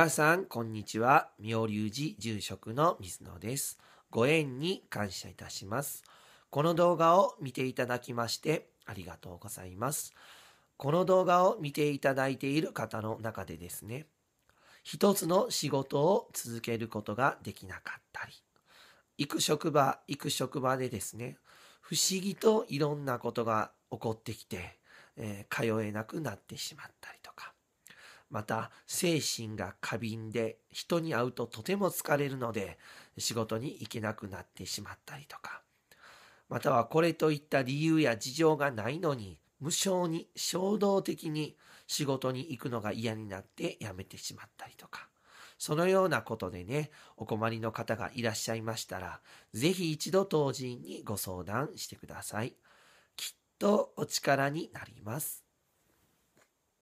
皆さん、こんにちは。妙竜寺住職の水野です。ご縁に感謝いたします。この動画を見ていただきまして、ありがとうございます。この動画を見ていただいている方の中でですね、一つの仕事を続けることができなかったり、行く職場、行く職場でですね、不思議といろんなことが起こってきて、えー、通えなくなってしまったりとか、また精神が過敏で人に会うととても疲れるので仕事に行けなくなってしまったりとかまたはこれといった理由や事情がないのに無性に衝動的に仕事に行くのが嫌になって辞めてしまったりとかそのようなことでねお困りの方がいらっしゃいましたら是非一度当人にご相談してくださいきっとお力になります